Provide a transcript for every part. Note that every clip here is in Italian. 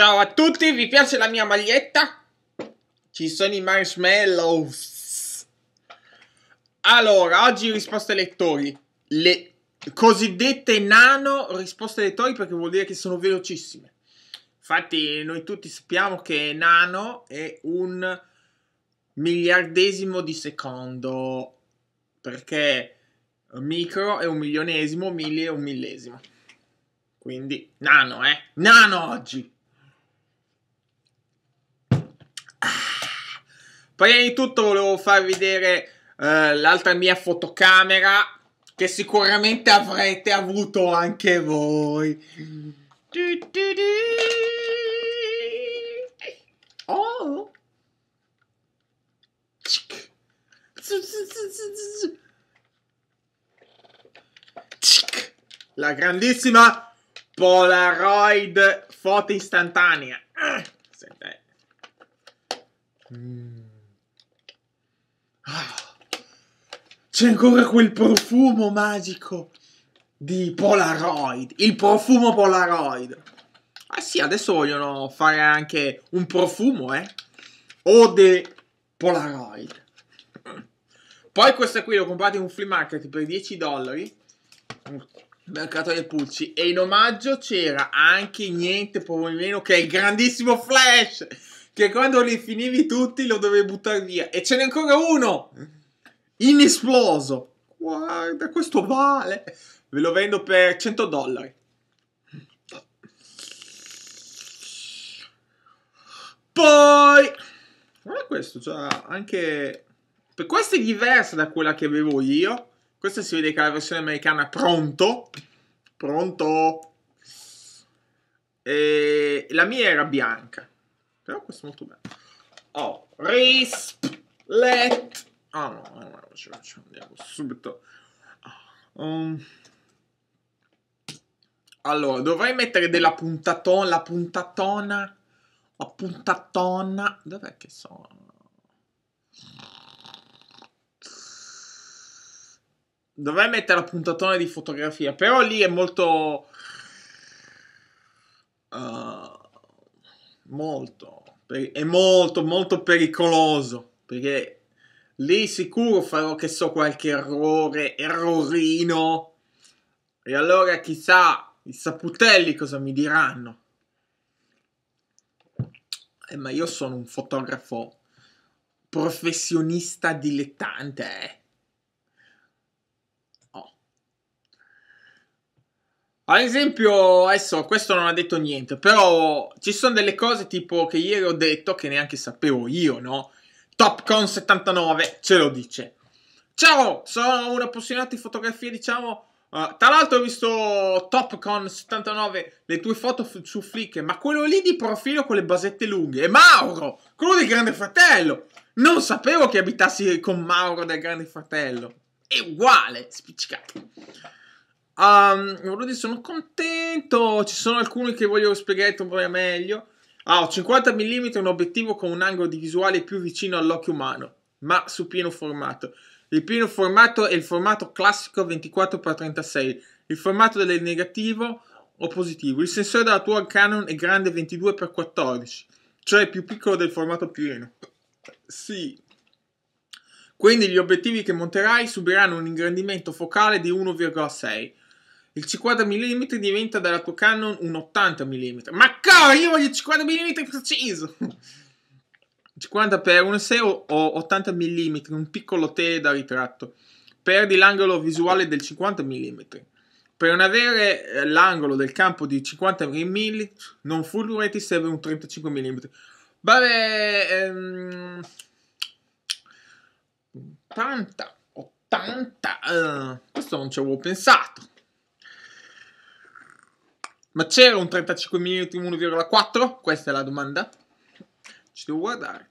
Ciao a tutti, vi piace la mia maglietta? Ci sono i marshmallows. Allora, oggi risposte ai lettori. Le cosiddette nano risposte ai lettori perché vuol dire che sono velocissime. Infatti noi tutti sappiamo che nano è un miliardesimo di secondo perché micro è un milionesimo, mille è un millesimo. Quindi nano, eh? Nano oggi! Prima di tutto volevo farvi vedere eh, l'altra mia fotocamera che sicuramente avrete avuto anche voi. Oh. La grandissima Polaroid foto istantanea. Ah, senti. Mm. C'è ancora quel profumo magico di Polaroid, il profumo Polaroid. Ah sì, adesso vogliono fare anche un profumo, eh? Ode Polaroid. Poi questa qui l'ho comprata in un flea market per 10 dollari. Mercato dei Pulci. E in omaggio c'era anche niente, proprio meno che il grandissimo Flash che quando li finivi tutti lo dovevi buttare via. E ce n'è ancora uno! Inesploso! Guarda, questo vale! Ve lo vendo per 100 dollari. Poi... Guarda questo, cioè anche... Per questa è diversa da quella che avevo io. Questa si vede che è la versione americana è pronto. Pronto. E la mia era bianca. Però questo è molto bello. Oh, risp, let. Ah no, no, no, ce la facciamo, andiamo subito. Um. Allora, dovrei mettere della puntatona, la puntatona, la puntatona. Dov'è che sono? Dovrei mettere la puntatona di fotografia, però lì è molto... Uh, molto è molto molto pericoloso perché lì sicuro farò che so qualche errore, errorino e allora chissà i saputelli cosa mi diranno. Eh, ma io sono un fotografo professionista dilettante, eh. Ad esempio, adesso questo non ha detto niente, però ci sono delle cose tipo che ieri ho detto che neanche sapevo io, no? Topcon 79 ce lo dice. Ciao, sono un appassionato di fotografie, diciamo. Uh, tra l'altro ho visto Topcon 79, le tue foto f- su Flickr, ma quello lì di profilo con le basette lunghe è Mauro, quello del Grande Fratello. Non sapevo che abitassi con Mauro del Grande Fratello. È uguale, spiccicato. Um, volevo sono contento. Ci sono alcuni che voglio spiegare un po' meglio. Ah, 50 mm è un obiettivo con un angolo di visuale più vicino all'occhio umano, ma su pieno formato. Il pieno formato è il formato classico 24x36, il formato del negativo o positivo. Il sensore della tua Canon è grande 22x14, cioè più piccolo del formato pieno. Sì. Quindi gli obiettivi che monterai subiranno un ingrandimento focale di 1,6. Il 50 mm diventa dalla tua Canon un 80 mm. Ma cavolo, io voglio 50 mm preciso! 50 x 1,6 o 80 mm, un piccolo tele da ritratto. Perdi l'angolo visuale del 50 mm. Per non avere eh, l'angolo del campo di 50 mm, non full ti serve un 35 mm. Vabbè, ehm, 80, 80, eh, questo non ci avevo pensato. Ma c'era un 35 mm 1,4? Questa è la domanda. Ci devo guardare.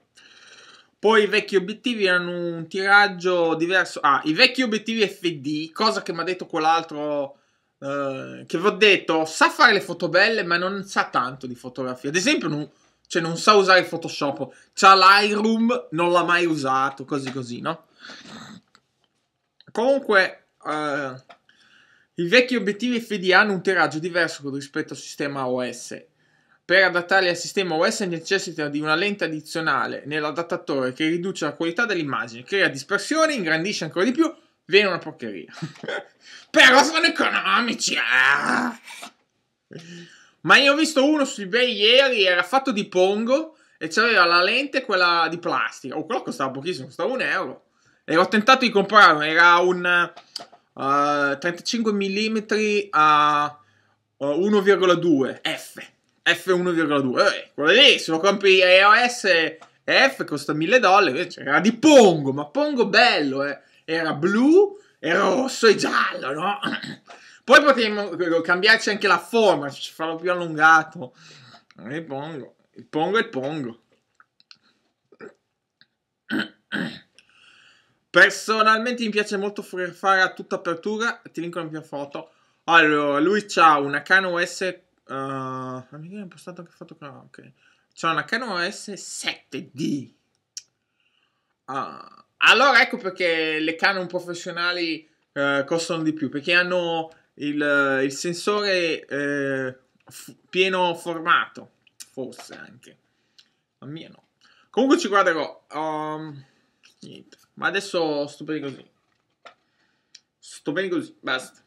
Poi i vecchi obiettivi hanno un tiraggio diverso. Ah, i vecchi obiettivi FD, cosa che mi ha detto quell'altro. Eh, che vi ho detto, sa fare le foto belle, ma non sa tanto di fotografia. Ad esempio, non, cioè, non sa usare Photoshop. C'ha l'Iroom, non l'ha mai usato. Così, così, no? Comunque, eh, i vecchi obiettivi FD hanno un tiraggio diverso rispetto al sistema OS. Per adattarli al sistema OS necessita di una lente addizionale nell'adattatore che riduce la qualità dell'immagine, crea dispersione, ingrandisce ancora di più, viene una porcheria. Però sono economici! Ah! Ma io ho visto uno su eBay ieri, era fatto di pongo e c'aveva la lente quella di plastica. Oh, quello costava pochissimo, costava un euro. E ho tentato di comprarlo, era un Uh, 35 mm a uh, 1,2 F F1,2 eh, quello lì se lo compri EOS F costa 1000 dollari cioè, era di Pongo ma Pongo bello eh. era blu e rosso e giallo no? poi potremmo eh, cambiarci anche la forma ci farlo più allungato eh, il Pongo il Pongo è il Pongo Personalmente mi piace molto fare a tutta apertura, ti linko la mia foto. Allora, lui c'ha una Canon S... Uh, eh, ma mi viene impostato anche foto no, ok. C'ha una Canon S7D. Uh, ah, allora ecco perché le Canon professionali uh, costano di più, perché hanno il, il sensore eh, pieno formato, forse anche. La mia no. Comunque ci guarderò. Um, Niente. Ma adesso sto bene così. Sto bene così, basta.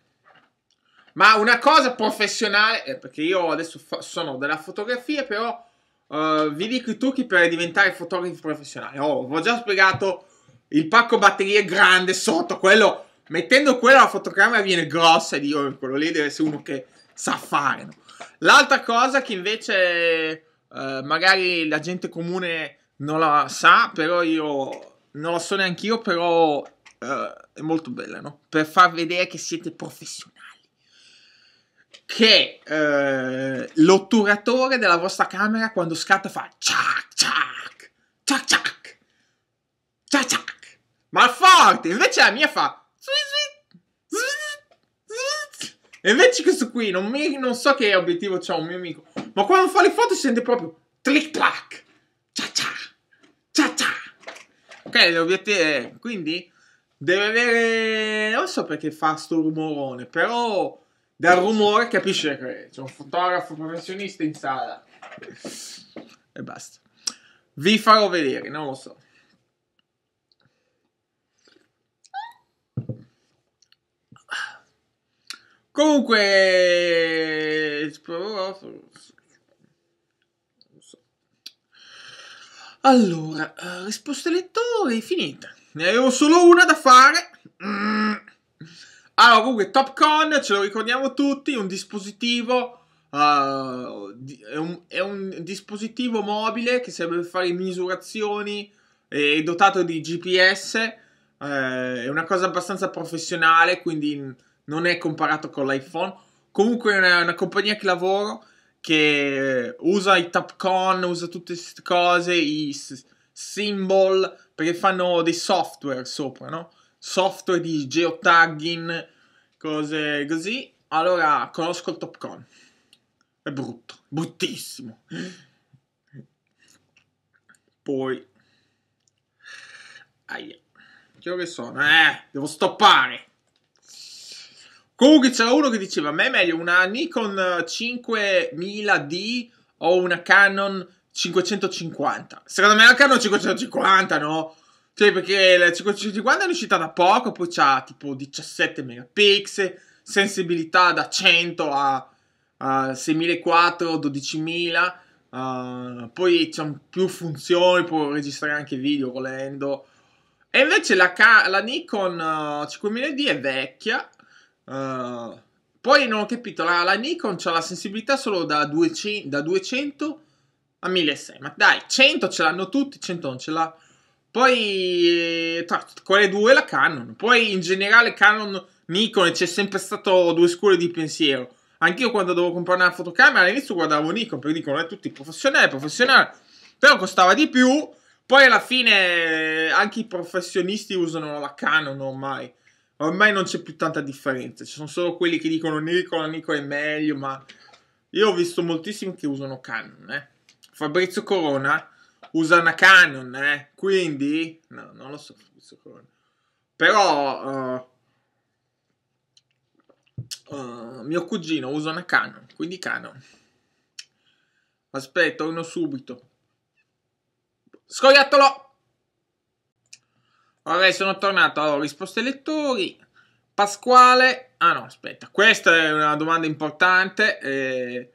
Ma una cosa professionale, eh, perché io adesso sono della fotografia, però uh, vi dico i trucchi per diventare fotografi professionali. Oh, vi ho già spiegato il pacco batterie grande sotto, quello, mettendo quello la fotocamera viene grossa e dico, quello lì deve essere uno che sa fare. No? L'altra cosa che invece uh, magari la gente comune non la sa, però io non lo so neanche io, però uh, è molto bella, no? Per far vedere che siete professionali. Che uh, l'otturatore della vostra camera quando scatta fa ciac ciac, ciac ciac, ciac ciac, ma forte! Invece la mia fa e invece questo qui, non, mi, non so che obiettivo c'ha un mio amico, ma quando fa le foto si sente proprio click tlac, cia cia, cia cia. Ok, l'obiettivo eh, quindi deve avere non so perché fa sto rumorone, però dal rumore capisce che c'è un fotografo professionista in sala. E basta. Vi farò vedere, non lo so. Comunque, non so. Allora, eh, risposta lettori finita. Ne avevo solo una da fare. Mm. Allora, comunque, TopCon, ce lo ricordiamo tutti, un dispositivo... Uh, è, un, è, un, dispositivo mobile che serve per fare misurazioni, eh, è dotato di GPS, uh, è una cosa abbastanza professionale, quindi non è comparato con l'iPhone. Comunque è una, una compagnia che lavoro che usa i tapcon, usa tutte queste cose, i symbol, perché fanno dei software sopra, no? Software di geotagging, cose così. Allora, conosco il Topcon. È brutto, bruttissimo. Poi... Aia. Che ore sono? Eh, devo stoppare. Comunque c'era uno che diceva, a me è meglio una Nikon 5000D eh, o una Canon 550. Secondo me la Canon 550, no? Cioè, perché la 550 è uscita da poco, poi c'ha tipo 17 megapixel, sensibilità da 100 a, a 6400, 12000, uh, poi c'ha più funzioni, può registrare anche video volendo. E invece la, la Nikon 5000D eh, è vecchia, eh, poi non ho capito, la, la Nikon c'ha la sensibilità solo da 200, da 200 a 1600, ma dai, 100 ce l'hanno tutti, 100 non ce l'ha. Poi eh, tra quelle due la Canon, poi in generale Canon, Nikon c'è sempre stato due scuole di pensiero. Anch'io quando dovevo comprare una fotocamera all'inizio guardavo Nikon perché dicono è eh, tutti professionali, professionale, però costava di più. Poi alla fine anche i professionisti usano la Canon ormai ormai non c'è più tanta differenza. Ci sono solo quelli che dicono Nicola, Nicola è meglio, ma io ho visto moltissimi che usano Canon. Eh. Fabrizio Corona usa una Canon, eh. quindi no, non lo so. Fabrizio Corona, però uh, uh, mio cugino usa una Canon, quindi Canon. Aspetta, uno subito. Scoiattolo! Vabbè, sono tornato. Allora, risposte ai lettori. Pasquale. Ah no, aspetta, questa è una domanda importante. E,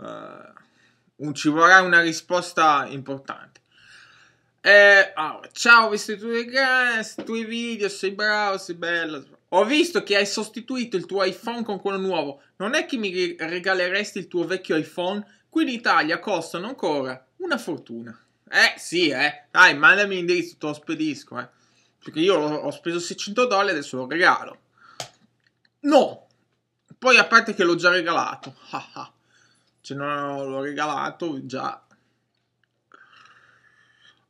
uh, ci vorrà una risposta importante. E, allora, ciao, ho visto i tuoi, i tuoi video, sei bravo, sei bello. Ho visto che hai sostituito il tuo iPhone con quello nuovo. Non è che mi regaleresti il tuo vecchio iPhone? Qui in Italia costano ancora una fortuna. Eh sì, eh. Dai, mandami l'indirizzo, te lo spedisco, eh. Perché io ho speso 600 dollari e adesso lo regalo. No! Poi a parte che l'ho già regalato. Ah, ah. cioè non l'ho regalato già.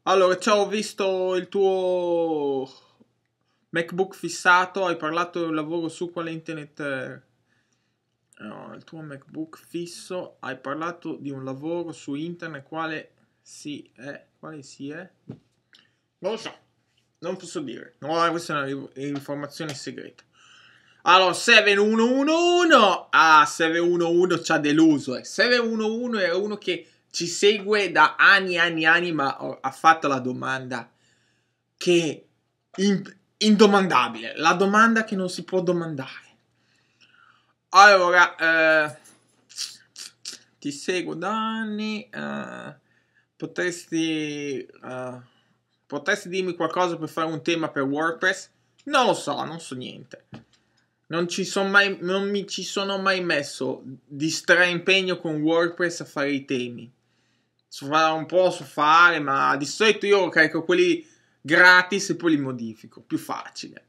Allora, ciao, ho visto il tuo MacBook fissato, hai parlato del lavoro su quale internet... No, il tuo MacBook fisso, hai parlato di un lavoro su internet quale si è... Quale si è? Non lo so non posso dire. No, questa è una informazione segreta. Allora, 7111. Ah, 711 ci ha deluso. Eh. 711 è uno che ci segue da anni e anni e anni, ma ha fatto la domanda che in, indomandabile. La domanda che non si può domandare. Allora, eh, ti seguo da anni. Eh, potresti. Eh, Potresti dirmi qualcosa per fare un tema per WordPress? Non lo so, non so niente. Non, mai, non mi ci sono mai messo di straimpegno con WordPress a fare i temi. So fare un po', so fare, ma di solito io carico quelli gratis e poi li modifico. Più facile.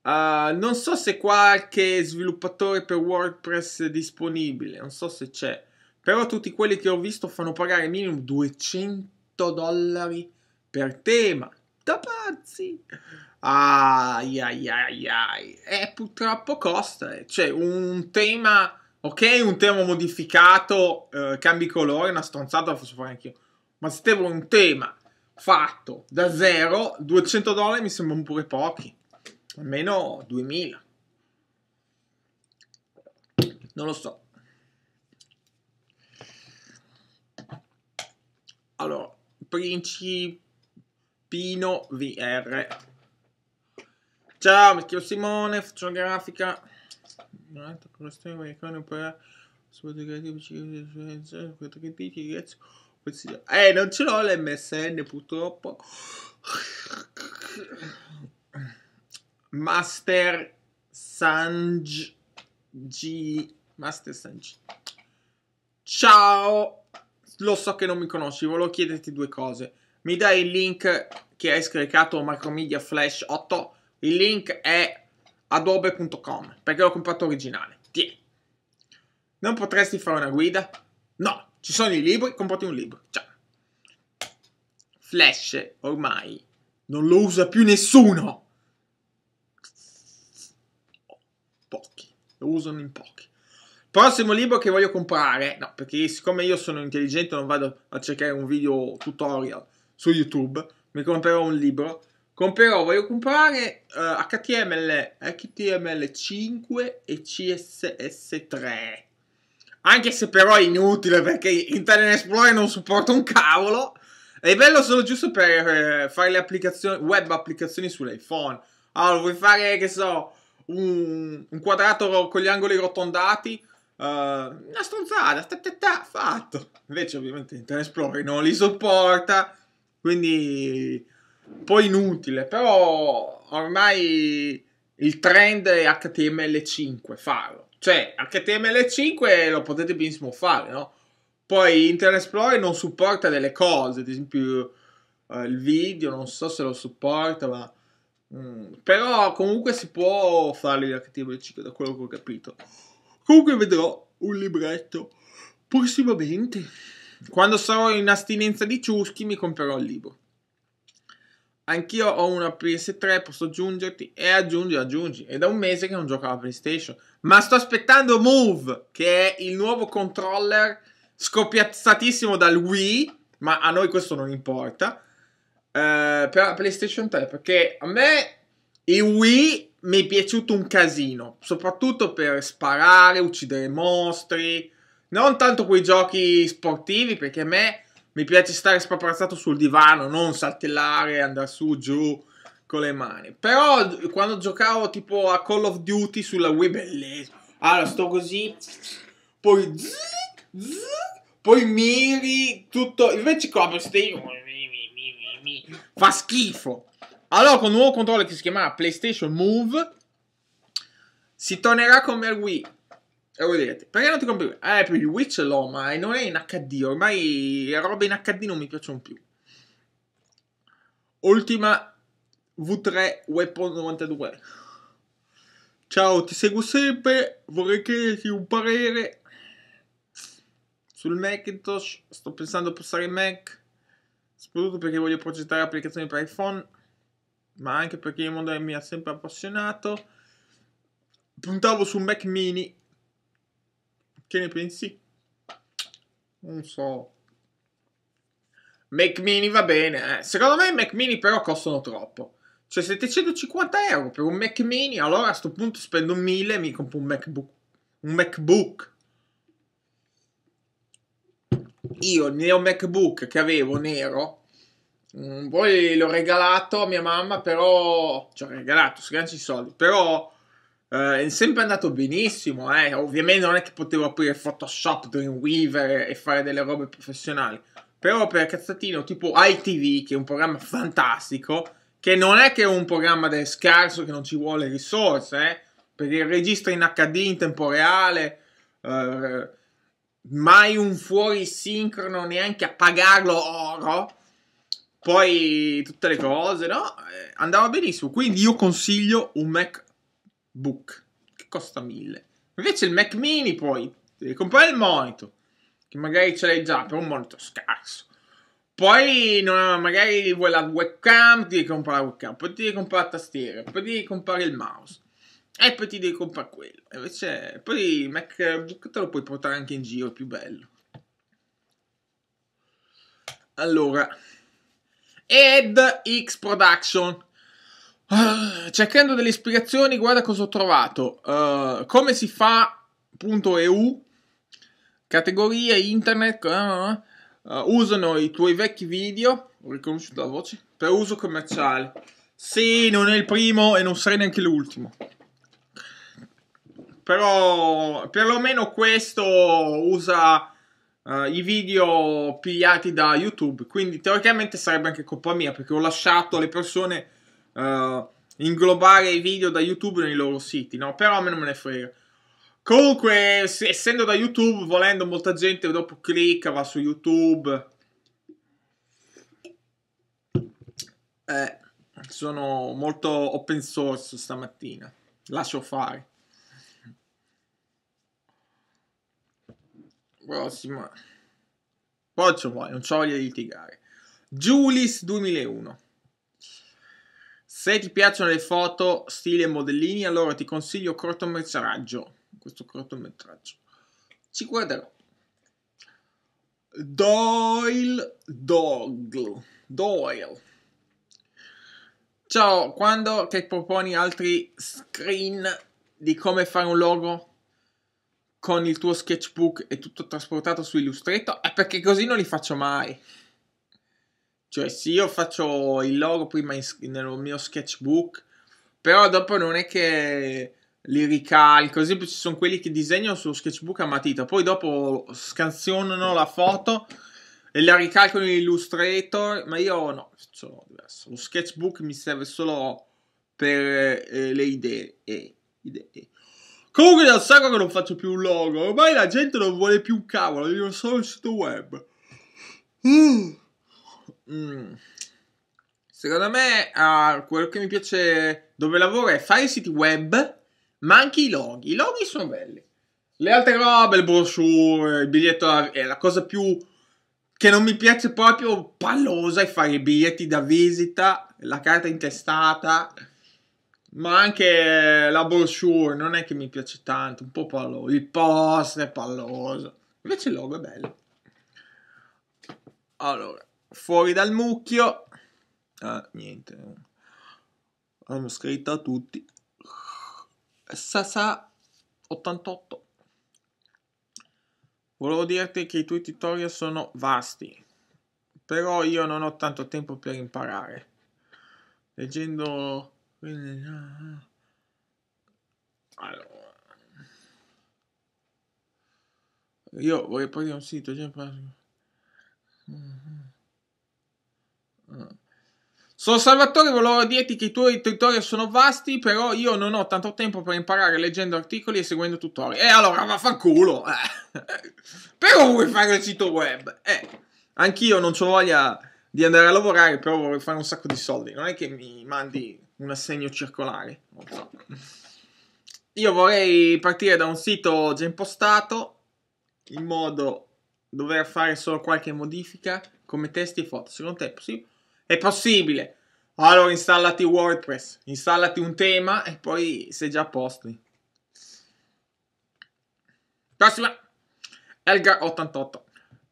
Uh, non so se qualche sviluppatore per WordPress è disponibile, non so se c'è. Però tutti quelli che ho visto fanno pagare minimo 200 dollari per tema. Da pazzi! Ai ai ai ai. Eh, purtroppo costa. Eh. Cioè, un tema... Ok, un tema modificato, eh, cambi colore, una stronzata la posso fare anch'io. Ma se devo un tema fatto da zero, 200 dollari mi sembrano pure pochi. Almeno 2000. Non lo so. Allora, Principino VR. Ciao, mi chiamo Simone, faccio una grafica. Un'altra colazione americana per eh, non ce l'ho l'MSN purtroppo. Master Sanji. Master Sanji. Ciao lo so che non mi conosci, volevo chiederti due cose. Mi dai il link che hai scaricato Macromedia Flash 8? Il link è adobe.com perché l'ho comprato originale. Tieni. Non potresti fare una guida? No, ci sono i libri, comprati un libro. Ciao. Flash ormai non lo usa più nessuno. Pochi, lo usano in pochi. Prossimo libro che voglio comprare, no, perché siccome io sono intelligente non vado a cercare un video tutorial su YouTube, mi comprerò un libro. Comprerò, voglio comprare uh, eh, HTML, HTML5 e CSS3. Anche se però è inutile perché Internet Explorer non supporta un cavolo. È bello solo giusto per uh, fare le applicazioni, web applicazioni sull'iPhone. Allora, vuoi fare, che so, un, un quadrato con gli angoli rotondati? Uh, una stronzata, ta, ta, ta, fatto. Invece ovviamente Internet Explorer non li sopporta, quindi un po' inutile, però ormai il trend è HTML5, farlo. Cioè, HTML5 lo potete benissimo fare, no? Poi Internet Explorer non supporta delle cose, ad esempio uh, il video, non so se lo supporta, ma... Mm, però comunque si può fare l'HTML5, da quello che ho capito. Comunque vedrò un libretto prossimamente. Quando sarò in astinenza di ciuschi mi comprerò il libro. Anch'io ho una PS3, posso aggiungerti e aggiungi, aggiungi. È da un mese che non gioco alla PlayStation. Ma sto aspettando Move, che è il nuovo controller scopiazzatissimo dal Wii, ma a noi questo non importa, eh, per la PlayStation 3, perché a me il Wii mi è piaciuto un casino, soprattutto per sparare, uccidere mostri, non tanto quei giochi sportivi, perché a me mi piace stare spaparazzato sul divano, non saltellare, andare su, giù con le mani. Però quando giocavo tipo a Call of Duty sulla Wii, bellissimo. Allora, sto così, poi zzz, zzz, poi miri, tutto... Invece qua stai... fa schifo. Allora, con un nuovo controllo che si chiamerà PlayStation Move, si tornerà come al Wii. E eh, voi direte, perché non ti compri? Eh, per il Wii ce l'ho, ma non è in HD. Ormai le robe in HD non mi piacciono più. Ultima V3 Weapon 92. Ciao, ti seguo sempre. Vorrei chiederti un parere sul Macintosh. Sto pensando a passare Mac, soprattutto perché voglio progettare applicazioni per iPhone ma anche perché il mondo mi ha sempre appassionato. Puntavo su un Mac mini. Che ne pensi? Non so. Mac mini va bene. Eh. Secondo me i Mac mini però costano troppo. Cioè 750 euro per un Mac mini, allora a questo punto spendo 1000 e mi compro un MacBook. Un MacBook. Io nel MacBook che avevo nero Mm, poi l'ho regalato a mia mamma, però... Cioè, regalato, sganci i soldi, però... Eh, è sempre andato benissimo, eh. ovviamente non è che potevo aprire Photoshop, Dreamweaver e fare delle robe professionali, però per cazzatino tipo ITV, che è un programma fantastico, che non è che è un programma del scarso che non ci vuole risorse, eh, perché registra in HD in tempo reale, eh, mai un fuori sincrono neanche a pagarlo oro, poi tutte le cose, no? Eh, andava benissimo. Quindi io consiglio un MacBook che costa 1000. Invece il Mac mini poi devi comprare il monitor, che magari ce l'hai già, però un monitor scarso. Poi no, magari vuoi la webcam, ti devi comprare la webcam, poi ti devi comprare la tastiera, poi ti devi comprare il mouse. E poi ti devi comprare quello. Invece, poi il MacBook te lo puoi portare anche in giro, è più bello. Allora, ed X Production. Ah, cercando delle ispirazioni, guarda cosa ho trovato. Uh, come si fa? Punto EU. categoria internet, uh, usano i tuoi vecchi video, ho riconosciuto la voce, per uso commerciale. Sì, non è il primo e non sarei neanche l'ultimo. Però perlomeno questo usa uh, i video pigliati da YouTube, quindi teoricamente sarebbe anche colpa mia perché ho lasciato le persone uh, inglobare i video da YouTube nei loro siti, no? Però a me non me ne frega. Comunque, se, essendo da YouTube, volendo, molta gente dopo clicca, va su YouTube. Eh, sono molto open source stamattina. Lascio fare. prossimo. Poggio vuoi, non c'ho voglia di litigare. Julis 2001. Se ti piacciono le foto, stile e modellini, allora ti consiglio cortometraggio. Questo cortometraggio. Ci guarderò. Doyle Doggle. Doyle. Ciao, quando che proponi altri screen di come fare un logo? con il tuo sketchbook e tutto trasportato su Illustrator è perché così non li faccio mai. Cioè, sì, io faccio il logo prima in, nel mio sketchbook, però dopo non è che li ricalco. Ad esempio, ci sono quelli che disegnano sullo sketchbook a matita, poi dopo scansionano la foto e la ricalcano in Illustrator, ma io no, sono diverso. Lo sketchbook mi serve solo per eh, le idee. Eh, idee Comunque da un sacco che non faccio più un logo. Ormai la gente non vuole più un cavolo, vogliono solo il sito web. Mm. Mm. Secondo me uh, quello che mi piace dove lavoro è fare i siti web, ma anche i loghi. I loghi sono belli. Le altre robe, il brochure, il biglietto è la cosa più che non mi piace proprio pallosa è fare i biglietti da visita, la carta intestata ma anche la brochure non è che mi piace tanto, un po' palloso, il post è palloso, invece il logo è bello. Allora, fuori dal mucchio, ah, niente, hanno scritto a tutti, Sasa 88. Volevo dirti che i tuoi tutorial sono vasti, però io non ho tanto tempo per imparare. Leggendo quindi, ah, ah. Allora. Io vorrei partire un sito, già mm-hmm. ah. sono Salvatore, volevo dirti che i tuoi tutorial sono vasti, però io non ho tanto tempo per imparare leggendo articoli e seguendo tutorial. E eh, allora vaffanculo! Eh. però vuoi fare il sito web? Eh, anch'io non ho voglia di andare a lavorare, però vorrei fare un sacco di soldi. Non è che mi mandi un assegno circolare. So. Io vorrei partire da un sito già impostato in modo dover fare solo qualche modifica come testi e foto. Secondo te è possibile? È possibile. Allora installati WordPress, installati un tema e poi sei già a posto. Prossima. Elgar88.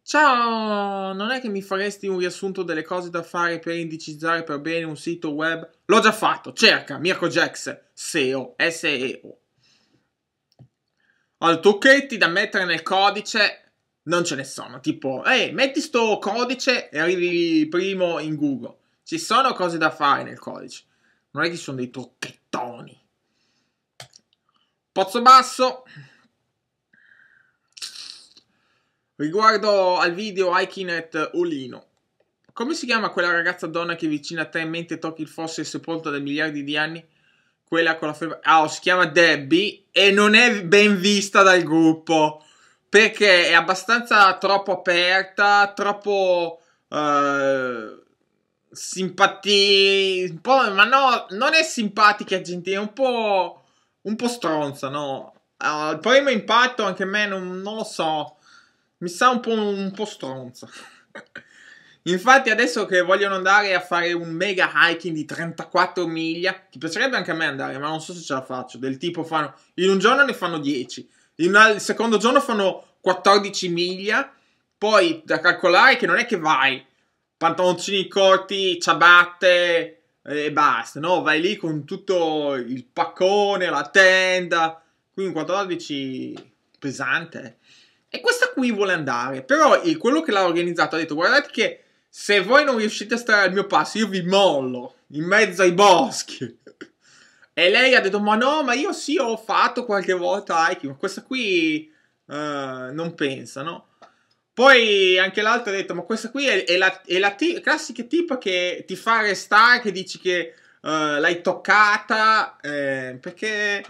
Ciao, non è che mi faresti un riassunto delle cose da fare per indicizzare per bene un sito web? L'ho già fatto, cerca Mirko Jax, SEO, SEO. Allora, trucchetti da mettere nel codice non ce ne sono, tipo, ehi, hey, metti sto codice e arrivi primo in Google. Ci sono cose da fare nel codice, non è che ci sono dei trucchettoni. Pozzo basso, Riguardo al video Ikinet Olino. Come si chiama quella ragazza donna che vicino a te in mente tocchi il fosso e sepolta da miliardi di anni? Quella con la febbre... Ah, oh, si chiama Debbie e non è ben vista dal gruppo. Perché è abbastanza troppo aperta, troppo... Uh, eh, simpatia... ma no, non è simpatica e gentile, è un po'... Un po' stronza, no? Uh, il primo impatto anche a me non, non lo so mi sa un po', un po stronzo. Infatti adesso che vogliono andare a fare un mega hiking di 34 miglia, ti piacerebbe anche a me andare, ma non so se ce la faccio, del tipo fanno, in un giorno ne fanno 10, una, il secondo giorno fanno 14 miglia, poi da calcolare che non è che vai, pantaloncini corti, ciabatte eh, e basta, no? Vai lì con tutto il paccone, la tenda, quindi 14 pesante, eh. E questa qui vuole andare, però eh, quello che l'ha organizzato ha detto guardate che se voi non riuscite a stare al mio passo io vi mollo in mezzo ai boschi. E lei ha detto ma no, ma io sì ho fatto qualche volta hiking, ma questa qui uh, non pensa, no? Poi anche l'altro ha detto ma questa qui è, è la, è la classica tipa che ti fa restare, che dici che uh, l'hai toccata, eh, perché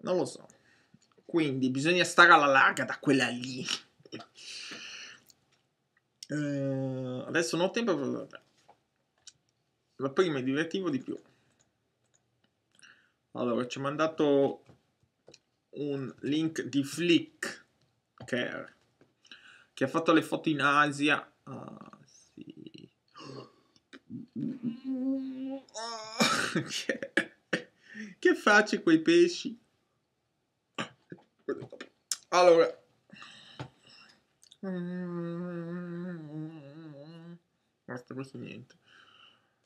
non lo so. Quindi bisogna stare alla larga da quella lì. Uh, adesso non ho tempo per... La prima è divertivo di più. Allora, ci ha mandato un link di Flick Care, che ha fatto le foto in Asia. Ah, sì. che... che faccio quei pesci? Allora. Mm. Basta, questo niente.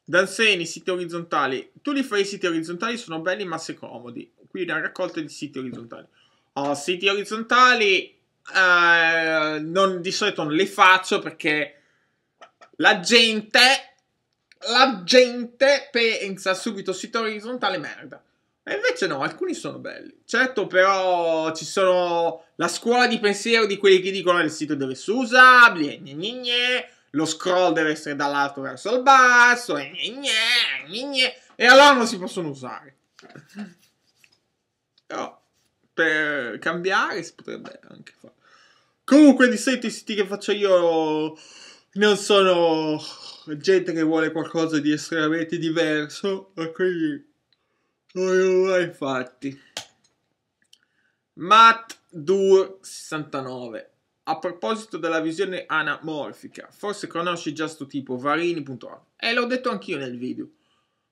Danseni, siti orizzontali. Tu li fai i siti orizzontali, sono belli ma se comodi. Qui una raccolta di siti orizzontali. Oh, siti orizzontali eh, non, di solito non li faccio perché la gente, la gente pensa subito sito orizzontale merda. E invece no, alcuni sono belli. Certo, però ci sono la scuola di pensiero di quelli che dicono il sito deve essere usabile, gne gne gne, lo scroll deve essere dall'alto verso il basso, gne gne gne gne, e allora non si possono usare. Però per cambiare si potrebbe anche fare. Comunque di solito i siti che faccio io non sono gente che vuole qualcosa di estremamente diverso, quindi non l'hai fatti. Matt Dur 69. A proposito della visione anamorfica, forse conosci già sto tipo, varini.org. E eh, l'ho detto anch'io nel video.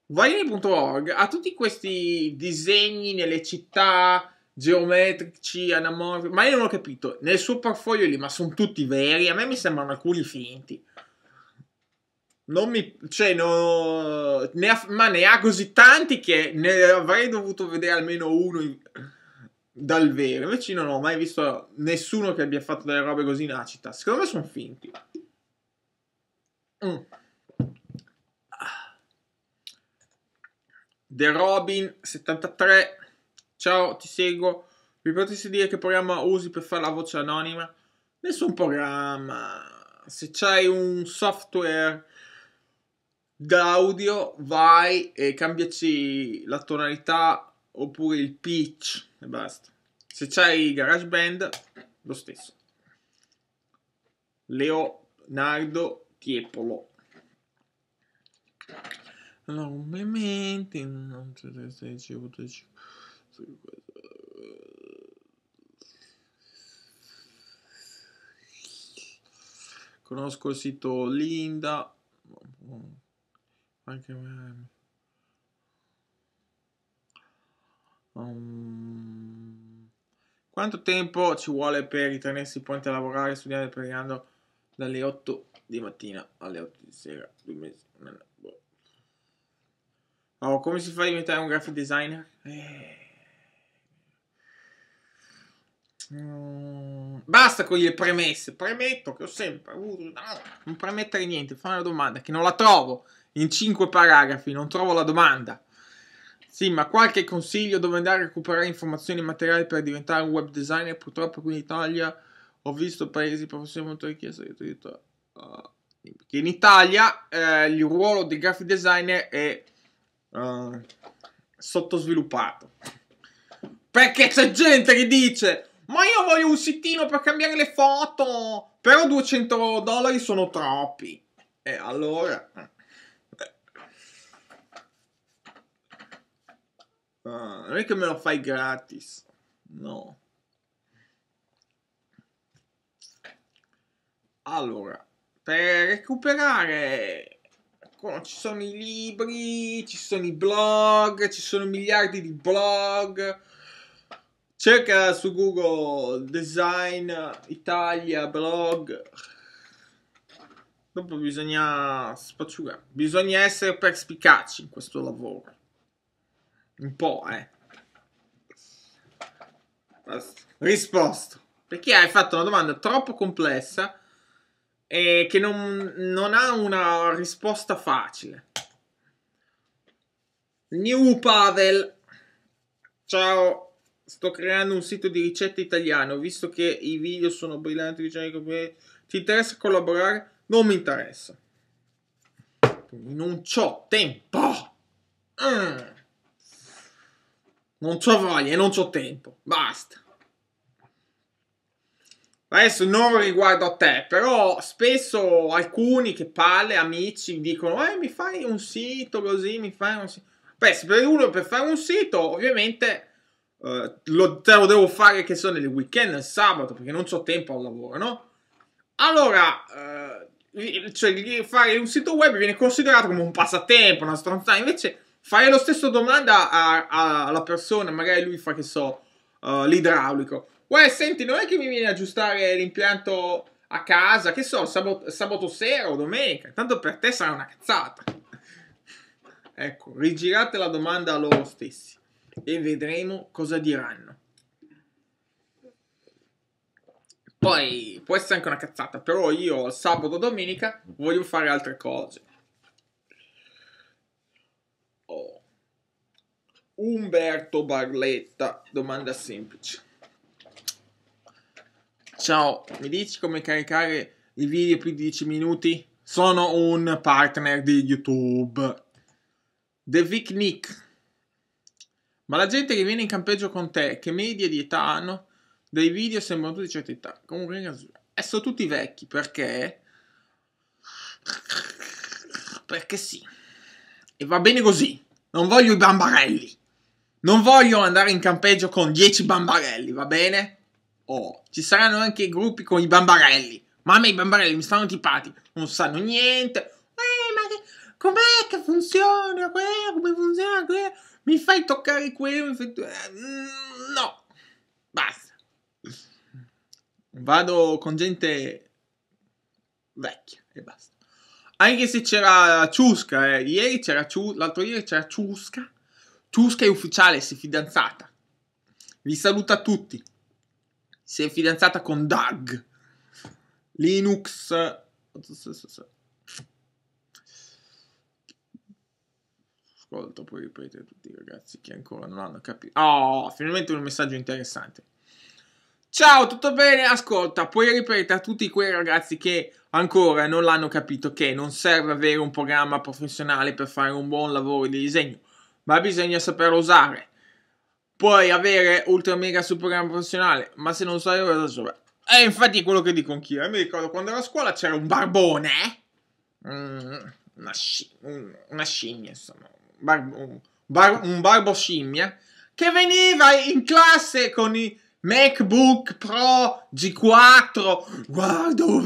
Varini.org ha tutti questi disegni nelle città geometrici, anamorfici, ma io non ho capito. Nel suo portfolio lì, ma sono tutti veri? A me mi sembrano alcuni finti. Non mi. cioè, no. Ne ha, ma ne ha così tanti che ne avrei dovuto vedere almeno uno in, dal vero. Invece, non ho mai visto nessuno che abbia fatto delle robe così in acita. Secondo me sono finti. Mm. The Robin 73. Ciao, ti seguo. Mi potessi dire che programma usi per fare la voce anonima? Nessun programma. Se c'hai un software D'audio vai e cambiaci la tonalità oppure il pitch e basta. Se c'hai GarageBand, lo stesso. Leonardo Tiepolo. Allora, complimenti. Non c'è se Conosco il sito Linda anche me um, quanto tempo ci vuole per ritenersi pronti a lavorare e studiare pregando dalle 8 di mattina alle 8 di sera due mesi boh. oh, come si fa a diventare un graphic designer? Eh. Mm, basta con le premesse. Premetto che ho sempre avuto. No, non premettere niente. Fai una domanda che non la trovo in cinque paragrafi, non trovo la domanda. Sì, ma qualche consiglio dove andare a recuperare informazioni e materiali per diventare un web designer? Purtroppo qui in Italia ho visto paesi professioni molto richiesti. Detto, uh, che in Italia eh, il ruolo di graphic designer è uh, sottosviluppato. Perché c'è gente che dice, ma io voglio un sitino per cambiare le foto, però 200 dollari sono troppi. E allora... Eh, Ah, non è che me lo fai gratis. No. Allora, per recuperare ecco, ci sono i libri, ci sono i blog, ci sono miliardi di blog. Cerca su Google Design Italia blog. Dopo bisogna spacciugare, bisogna essere perspicaci in questo lavoro. Un po', eh. Risposto. Perché hai fatto una domanda troppo complessa e che non, non ha una risposta facile. New Pavel. Ciao. Sto creando un sito di ricette italiano, visto che i video sono brillanti, eh. ti interessa collaborare? Non mi interessa. Non c'ho tempo. Mm. Non ho voglia e non ho tempo. Basta. Adesso non riguardo a te, però spesso alcuni che palle, amici, dicono eh, mi fai un sito così, mi fai un sito. Beh, se per uno per fare un sito, ovviamente eh, lo, te lo devo fare che sono nel weekend, il sabato, perché non ho tempo al lavoro, no? Allora, eh, cioè, fare un sito web viene considerato come un passatempo, una stronzata, invece Fare lo stesso domanda a, a, alla persona, magari lui fa che so, uh, l'idraulico. Uè, senti, non è che mi viene ad aggiustare l'impianto a casa, che so, sabato, sabato sera o domenica. Tanto per te sarà una cazzata. ecco, rigirate la domanda a loro stessi e vedremo cosa diranno. Poi può essere anche una cazzata, però io sabato o domenica voglio fare altre cose. Umberto Barletta, domanda semplice. Ciao, mi dici come caricare i video più di 10 minuti? Sono un partner di YouTube. The Vic Nick. Ma la gente che viene in campeggio con te, che media di età hanno, dei video sembrano tutti di certa età. Comunque, e sono tutti vecchi perché. Perché sì. E va bene così. Non voglio i bambarelli. Non voglio andare in campeggio con 10 bambarelli, va bene? Oh, ci saranno anche i gruppi con i bambarelli. Mamma, a i bambarelli mi stanno tipati, non sanno niente. Eh, ma che... com'è che funziona quello? Come funziona quello? Mi fai toccare quello? Fai... Eh, mm, no, basta. Vado con gente vecchia e basta. Anche se c'era Ciusca, eh. ieri c'era Ciusca, l'altro ieri c'era Ciusca Tusca è ufficiale, si è fidanzata. Vi saluta tutti. Si è fidanzata con Doug. Linux. Ascolto, poi ripete tutti i ragazzi che ancora non hanno capito. Oh, finalmente un messaggio interessante. Ciao, tutto bene? Ascolta, puoi ripetere a tutti quei ragazzi che ancora non l'hanno capito che non serve avere un programma professionale per fare un buon lavoro di disegno ma bisogna saperlo usare. Puoi avere ultra mega super professionale, ma se non sai cosa sopra. E eh, infatti quello che dico anch'io. Eh, mi ricordo quando ero a scuola c'era un barbone, mm, una, sci- una, scimmia, insomma, un, bar- bar- un barbo scimmia, che veniva in classe con i MacBook Pro G4, guardo,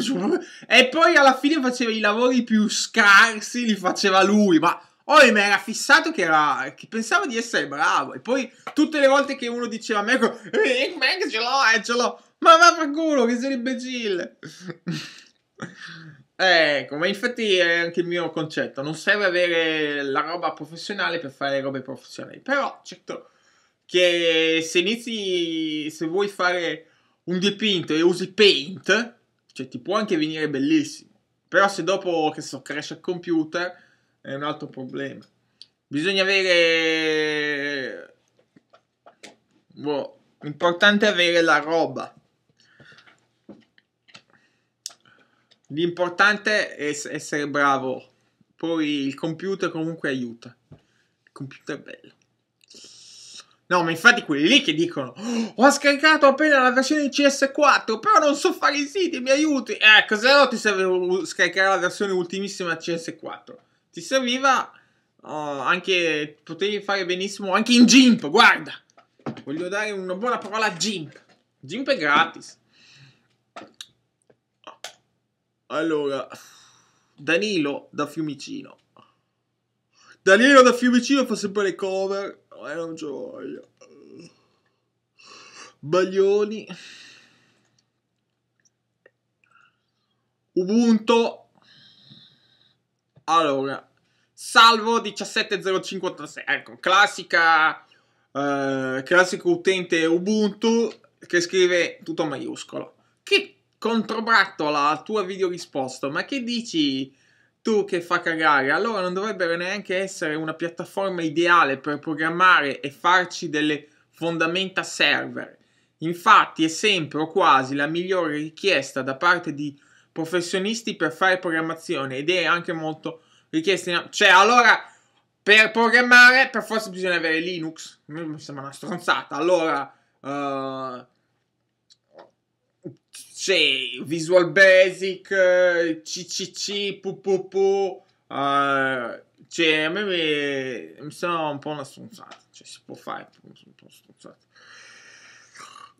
e poi alla fine faceva i lavori più scarsi, li faceva lui, ma Oh, ma era fissato che, era, che pensava di essere bravo. E poi tutte le volte che uno diceva a me, ecco, eh, ce l'ho, eh, ce l'ho. Ma va per culo, che sei imbecille. ecco, ma infatti è anche il mio concetto. Non serve avere la roba professionale per fare le robe professionali. Però, certo, che se inizi, se vuoi fare un dipinto e usi Paint, cioè ti può anche venire bellissimo. Però se dopo, che so, cresce il computer è un altro problema. Bisogna avere... Boh, l'importante è avere la roba. L'importante è essere bravo. Poi il computer comunque aiuta. Il computer è bello. No, ma infatti quelli lì che dicono oh, ho scaricato appena la versione di CS4, però non so fare i siti, mi aiuti. Eh, cos'è no ti serve scaricare la versione ultimissima di CS4? ti serviva oh, anche, potevi fare benissimo anche in Gimp, guarda, voglio dare una buona parola a Gimp, Gimp è gratis. Allora, Danilo da Fiumicino. Danilo da Fiumicino fa sempre le cover, ma non ce voglio. Baglioni. Ubuntu allora, salvo 17.0586. Ecco, classica, eh, classico utente Ubuntu che scrive tutto maiuscolo. Che controbattola la tua video risposta, ma che dici tu che fa cagare? Allora non dovrebbero neanche essere una piattaforma ideale per programmare e farci delle fondamenta server. Infatti è sempre o quasi la migliore richiesta da parte di professionisti per fare programmazione ed è anche molto richiesta. Cioè, allora, per programmare per forza bisogna avere Linux. Mi sembra una stronzata. Allora, uh, eh, c'è Visual Basic, CCC, PPP, uh, eh, cioè, a me mi, mi sembra un po' una stronzata. Cioè, si può fare, un po' stronzata.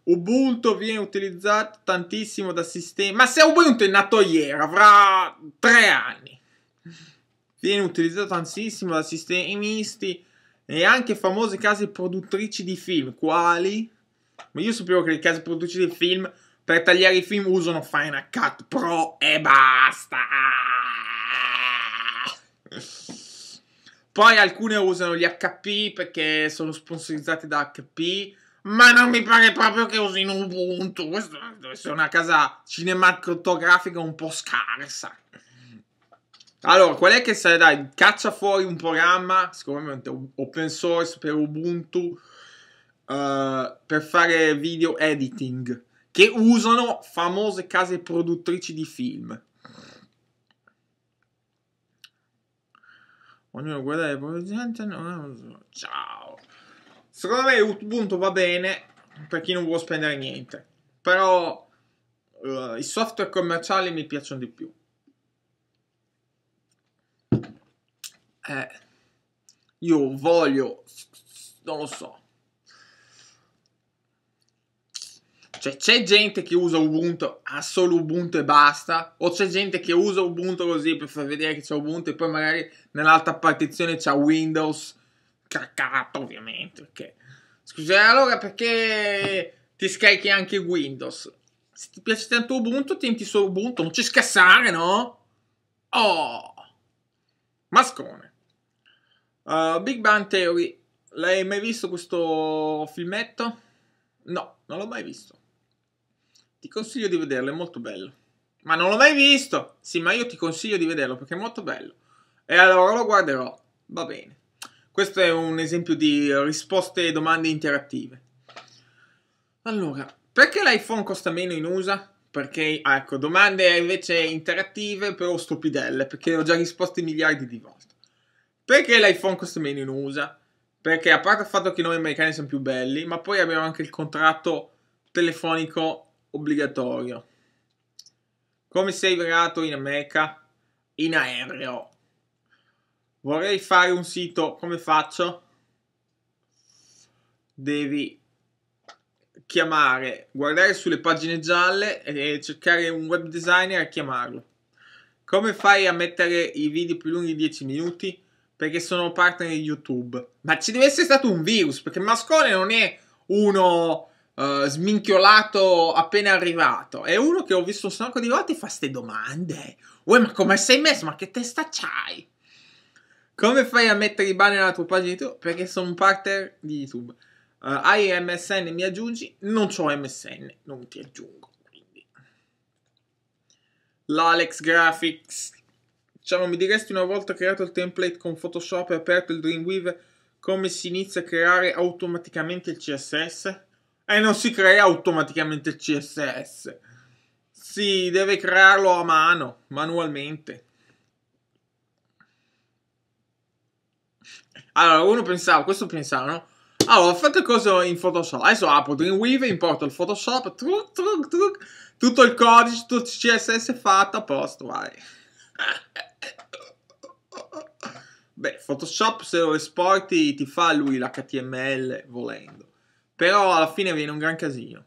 Ubuntu viene utilizzato tantissimo da sistemi. Ma se Ubuntu è nato ieri, avrà tre anni. Viene utilizzato tantissimo da sistemi misti e anche famose case produttrici di film. Quali? Ma io sapevo che le case produttrici di film per tagliare i film usano Final Cut Pro e basta. Poi alcune usano gli HP perché sono sponsorizzati da HP ma non mi pare proprio che usino Ubuntu. Questa deve essere una casa cinematografica un po' scarsa. Allora, qual è che sai, dai, caccia fuori un programma, secondo me sicuramente open source per Ubuntu, uh, per fare video editing, che usano famose case produttrici di film. Ognuno guarda le produzioni, ciao. Secondo me Ubuntu va bene per chi non vuole spendere niente, però uh, i software commerciali mi piacciono di più. Eh, io voglio, non lo so. Cioè, c'è gente che usa Ubuntu, ha solo Ubuntu e basta, o c'è gente che usa Ubuntu così per far vedere che c'è Ubuntu e poi magari nell'altra partizione c'è Windows caccato ovviamente, perché... Scusa, allora perché ti scarichi anche Windows? Se ti piace tanto Ubuntu, tenti solo Ubuntu, non ci scassare, no? Oh! Mascone. Uh, Big Bang Theory, l'hai mai visto questo filmetto? No, non l'ho mai visto. Ti consiglio di vederlo, è molto bello. Ma non l'ho mai visto! Sì, ma io ti consiglio di vederlo perché è molto bello. E allora lo guarderò. Va bene. Questo è un esempio di risposte e domande interattive. Allora, perché l'iPhone costa meno in USA? Perché, ah, ecco, domande invece interattive però stupidelle, perché ho già risposto miliardi di volte. Perché l'iPhone costa meno in USA? Perché a parte il fatto che noi americani siamo più belli, ma poi abbiamo anche il contratto telefonico obbligatorio. Come sei verato in America? In aereo. Vorrei fare un sito, come faccio? Devi chiamare, guardare sulle pagine gialle e cercare un web designer e chiamarlo. Come fai a mettere i video più lunghi di 10 minuti? Perché sono partner di YouTube. Ma ci deve essere stato un virus, perché Mascone non è uno uh, sminchiolato appena arrivato. È uno che ho visto un sacco di volte e fa ste domande. Uè, ma come sei messo? Ma che testa c'hai? Come fai a mettere i banner nella tua pagina YouTube? Perché sono un partner di YouTube. Uh, hai MSN, mi aggiungi? Non ho MSN, non ti aggiungo. Quindi. L'Alex Graphics. Ciao, mi diresti una volta creato il template con Photoshop e aperto il Dreamweaver come si inizia a creare automaticamente il CSS? E eh, non si crea automaticamente il CSS. Si deve crearlo a mano, manualmente. Allora, uno pensava, questo no? Allora, ho fatto cosa in Photoshop. Adesso apro Dreamweaver, importo il Photoshop, truc, truc, truc, tutto il codice, tutto il CSS fatto, a posto, vai. Beh, Photoshop se lo esporti ti fa lui l'HTML volendo. Però alla fine viene un gran casino.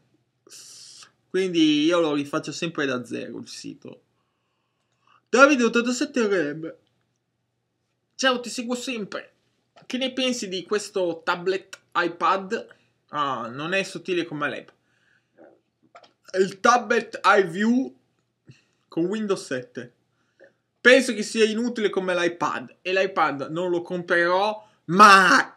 Quindi io lo rifaccio sempre da zero il sito. Davide87 Reb. Ciao, ti seguo sempre. Che ne pensi di questo tablet iPad? Ah, non è sottile come l'iPad. Il tablet iView con Windows 7. Penso che sia inutile come l'iPad. E l'iPad non lo comprerò mai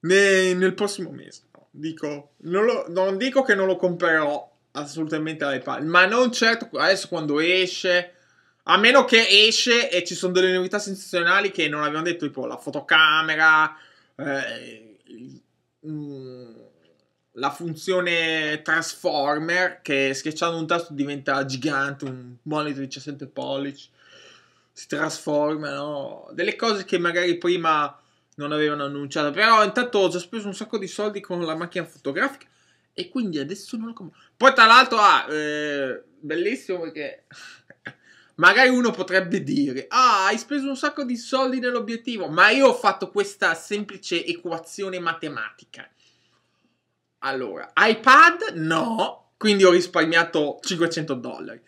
nel prossimo mese. dico, non, lo, non dico che non lo comprerò assolutamente l'iPad, ma non certo adesso quando esce a meno che esce e ci sono delle novità sensazionali che non abbiamo detto, tipo la fotocamera, eh, mm, la funzione transformer che schiacciando un tasto diventa gigante, un monitor di 17 pollici, si trasforma, no? Delle cose che magari prima non avevano annunciato. Però intanto ho già speso un sacco di soldi con la macchina fotografica e quindi adesso non lo compro. Poi tra l'altro, ah, eh, bellissimo perché... Magari uno potrebbe dire, ah, hai speso un sacco di soldi nell'obiettivo, ma io ho fatto questa semplice equazione matematica. Allora, iPad? No, quindi ho risparmiato 500 dollari.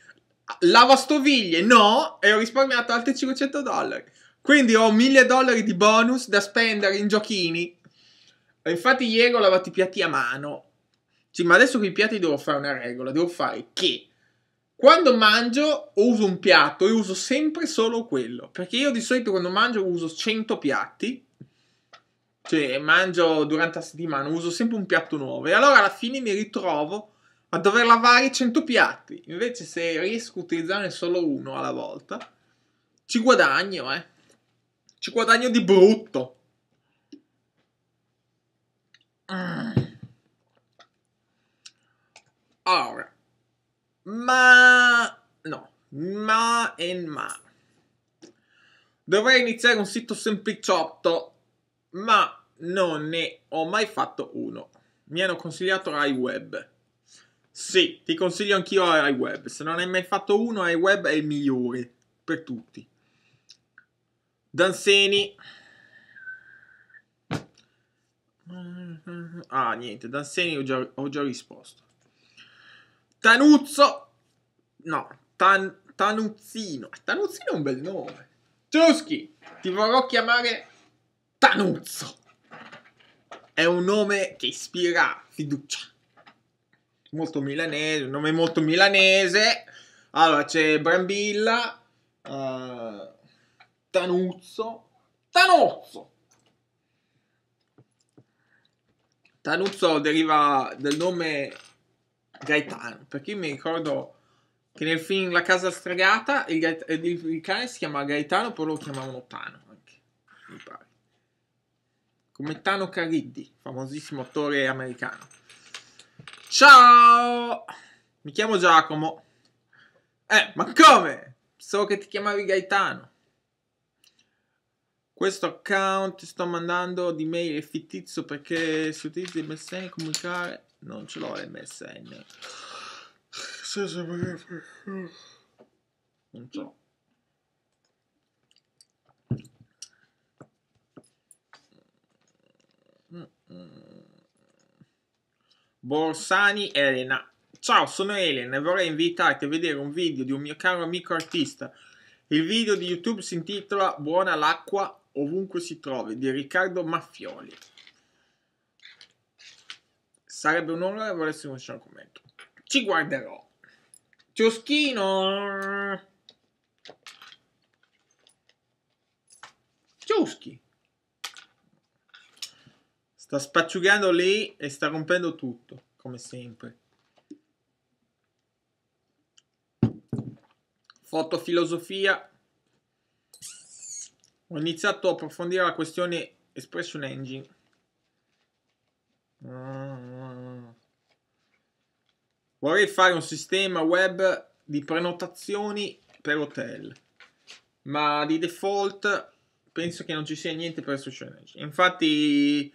Lavastoviglie? No, e ho risparmiato altri 500 dollari. Quindi ho 1000 dollari di bonus da spendere in giochini. Infatti ieri ho lavato i piatti a mano. Sì, ma adesso con i piatti devo fare una regola, devo fare che quando mangio uso un piatto e uso sempre solo quello, perché io di solito quando mangio uso 100 piatti, cioè mangio durante la settimana, uso sempre un piatto nuovo e allora alla fine mi ritrovo a dover lavare 100 piatti, invece se riesco a utilizzarne solo uno alla volta, ci guadagno, eh. Ci guadagno di brutto. Mm. Allora, ma no, ma e ma. Dovrei iniziare un sito sempliciotto, ma non ne ho mai fatto uno. Mi hanno consigliato iWeb. Sì, ti consiglio anch'io iWeb. Se non hai mai fatto uno, iWeb è il migliore per tutti. Danseni. Ah, niente, Danseni ho già, ho già risposto. Tanuzzo. No, Tan, Tanuzzino. Tanuzzino è un bel nome. Giuschi, ti vorrò chiamare Tanuzzo. È un nome che ispira fiducia. Molto milanese, un nome molto milanese. Allora c'è Brambilla, uh, Tanuzzo, Tanozzo. Tanuzzo deriva dal nome Gaetano, perché mi ricordo che nel film La casa stregata il, Gaet- il, il cane si chiama Gaetano, poi lo chiamavano Tano anche, mi pare. Come Tano Cariddi, famosissimo attore americano. Ciao! Mi chiamo Giacomo. Eh, ma come? So che ti chiamavi Gaetano. Questo account sto mandando di mail è fittizio perché si utilizza il messaggio comunicare non ce l'ho MSN Non ce l'ho. Borsani Elena. Ciao, sono Elena e vorrei invitarti a vedere un video di un mio caro amico artista. Il video di YouTube si intitola Buona l'acqua ovunque si trovi di Riccardo Maffioli. Sarebbe un onore volessi lasciare un commento. Ci guarderò. Cioschino. Cioschi. Sta spacciugando lì e sta rompendo tutto, come sempre. Fotofilosofia. Ho iniziato a approfondire la questione Expression Engine. Mm. Vorrei fare un sistema web di prenotazioni per hotel, ma di default penso che non ci sia niente per Social Infatti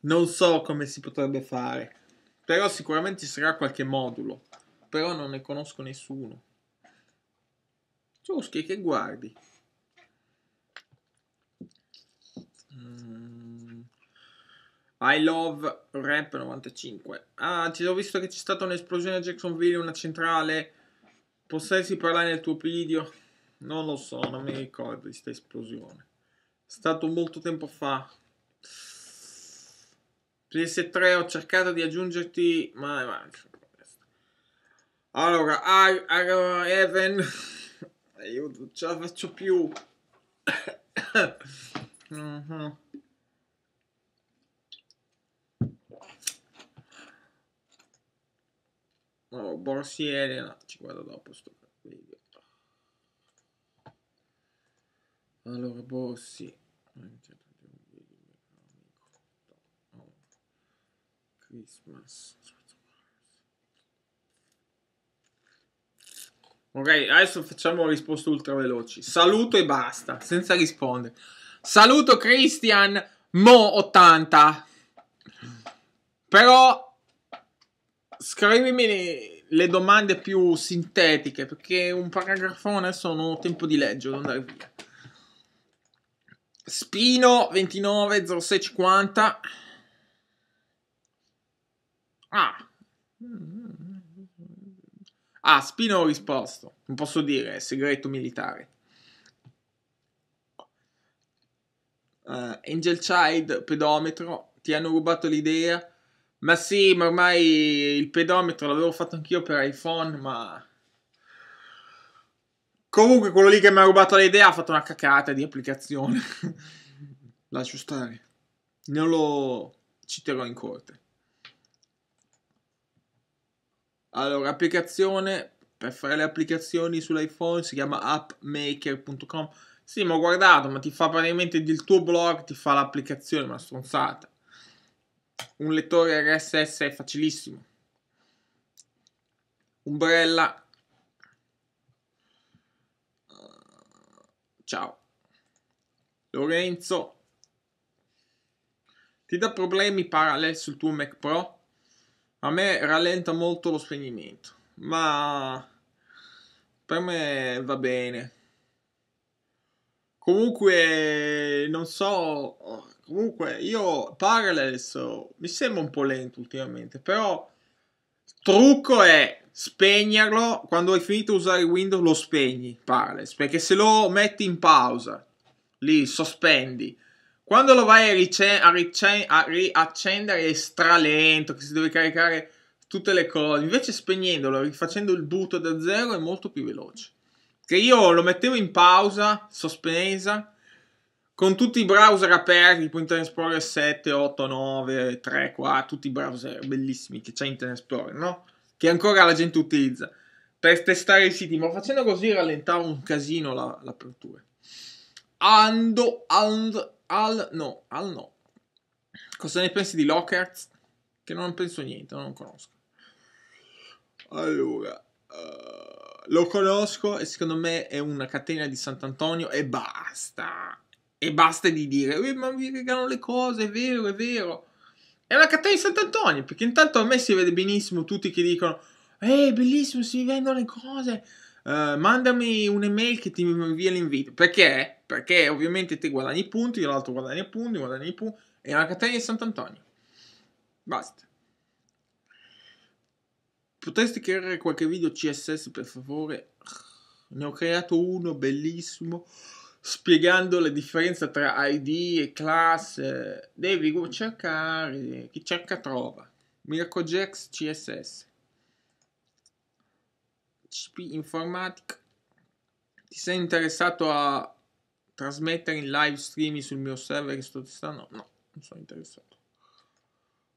non so come si potrebbe fare, però sicuramente ci sarà qualche modulo, però non ne conosco nessuno. Ciuschi, che guardi? I Love Rap 95. Ah, ci ho visto che c'è stata un'esplosione a Jacksonville, una centrale. Possessi parlare nel tuo video? Non lo so, non mi ricordo di questa esplosione. È stato molto tempo fa. PS3 ho cercato di aggiungerti, ma... ma allora, I, I, Evan... Io non ce la faccio più. uh -huh. Mhm. Oh, borsiere, no, ci guardo dopo sto video. Allora, borsi. Oh. Christmas. Ok, adesso facciamo una risposta ultra veloce. Saluto e basta, senza rispondere. Saluto Christian Mo80. Però scrivimi le domande più sintetiche perché un paragrafone sono tempo di leggere, andare via. Spino 290650. Ah. Ah, Spino ho risposto. Non posso dire, è segreto militare. Uh, Angel Child, pedometro, ti hanno rubato l'idea ma sì, ma ormai il pedometro l'avevo fatto anch'io per iPhone, ma... Comunque quello lì che mi ha rubato l'idea ha fatto una cacata di applicazione. Lascio stare. Non lo citerò in corte. Allora, applicazione per fare le applicazioni sull'iPhone si chiama appmaker.com. Sì, ma ho guardato, ma ti fa praticamente il tuo blog, ti fa l'applicazione, ma stronzata un lettore RSS è facilissimo. Umbrella. Ciao. Lorenzo. Ti dà problemi parallel sul tuo Mac Pro? A me rallenta molto lo spegnimento, ma per me va bene. Comunque, non so Comunque, io Parallels mi sembra un po' lento ultimamente, però il trucco è spegnerlo, quando hai finito di usare Windows lo spegni, Parallels, perché se lo metti in pausa, lì sospendi, quando lo vai a, rice- a, rice- a riaccendere è stralento, che si deve caricare tutte le cose, invece spegnendolo, rifacendo il boot da zero è molto più veloce. Che io lo mettevo in pausa, sospesa, con tutti i browser aperti, tipo Internet Explorer 7, 8, 9, 3, 4, tutti i browser bellissimi che c'è Internet Explorer, no? Che ancora la gente utilizza per testare i siti, ma facendo così rallentavo un casino la, l'apertura. Ando, and, al, no, al no. Cosa ne pensi di Lockerts? Che non penso niente, non conosco. Allora, uh, lo conosco e secondo me è una catena di Sant'Antonio e basta e basta di dire, eh, ma vi regano le cose, è vero, è vero. È una catena di Sant'Antonio, perché intanto a me si vede benissimo tutti che dicono, ehi, bellissimo, si vendono le cose, uh, mandami un'email che ti invia l'invito. Perché? Perché ovviamente te guadagni punti, io l'altro guadagni punti, guadagni punti. È una catena di Sant'Antonio. Basta. Potresti creare qualche video CSS per favore? Ne ho creato uno bellissimo spiegando la differenza tra ID e class. Devi cercare, chi cerca trova. MircoJax CSS. CP Informatica. Ti sei interessato a trasmettere in live streaming sul mio server che sto testando? No, non sono interessato.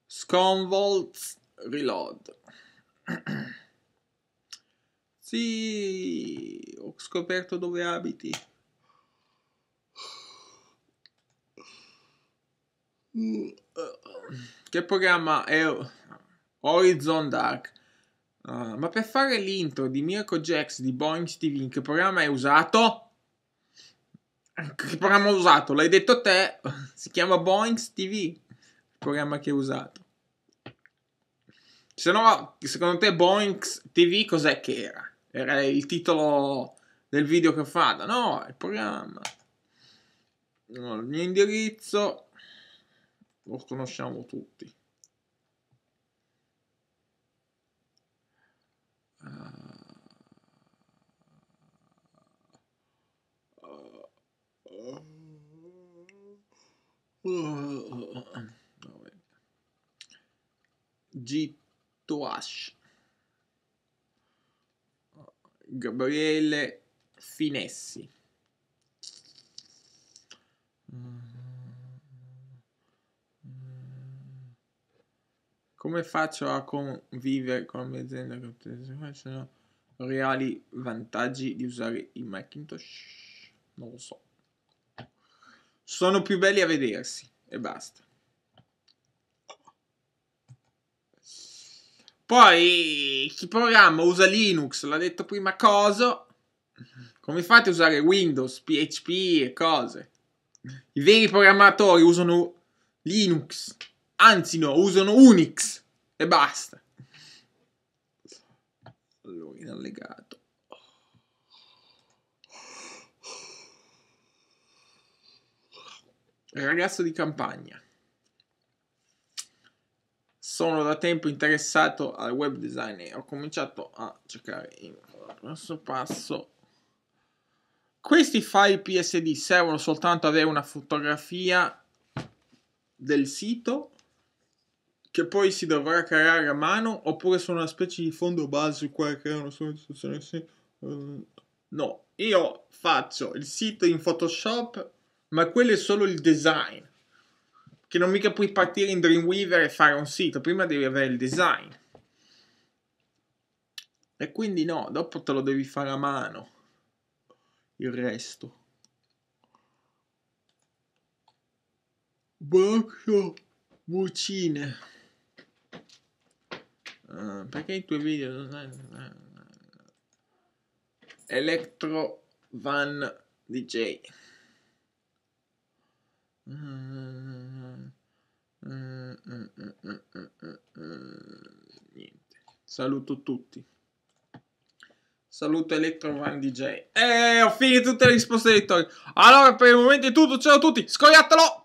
Sconvolts Reload. sì, ho scoperto dove abiti. Che programma è Horizon Dark? Uh, ma per fare l'intro di Mirko Jax di Boeing TV, che programma è usato? Che programma ho usato? L'hai detto te? Si chiama Boeing TV. Il programma che hai usato. Se no, secondo te Boeing TV cos'è che era? Era il titolo del video che ho fatto? No, il programma. No, il mio indirizzo lo conosciamo tutti. Gittoash Gabriele Finessi. Mm. Come faccio a convivere con la mia azienda che sono reali vantaggi di usare i Macintosh? Non lo so. Sono più belli a vedersi e basta. Poi chi programma usa Linux, l'ha detto prima Coso. Come fate a usare Windows, PHP e cose? I veri programmatori usano Linux. Anzi no, usano Unix. E basta. Allora, allegato. Ragazzo di campagna. Sono da tempo interessato al web design e ho cominciato a cercare in passo passo. Questi file PSD servono soltanto ad avere una fotografia del sito che poi si dovrà creare a mano oppure sono una specie di fondo base qua quale creare una soluzione? Sì. Ehm, no, io faccio il sito in Photoshop, ma quello è solo il design. Che non mica puoi partire in Dreamweaver e fare un sito, prima devi avere il design. E quindi no, dopo te lo devi fare a mano. Il resto. Bacchio, mucine. Eh, perché i tuoi video non eh, Electro Van DJ. Mm, Saluto tutti. Saluto Electro Van DJ. E eh, ho finito tutte le risposte dei tuoi. Allora, per il momento è tutto. Ciao a tutti. Scoiattolo!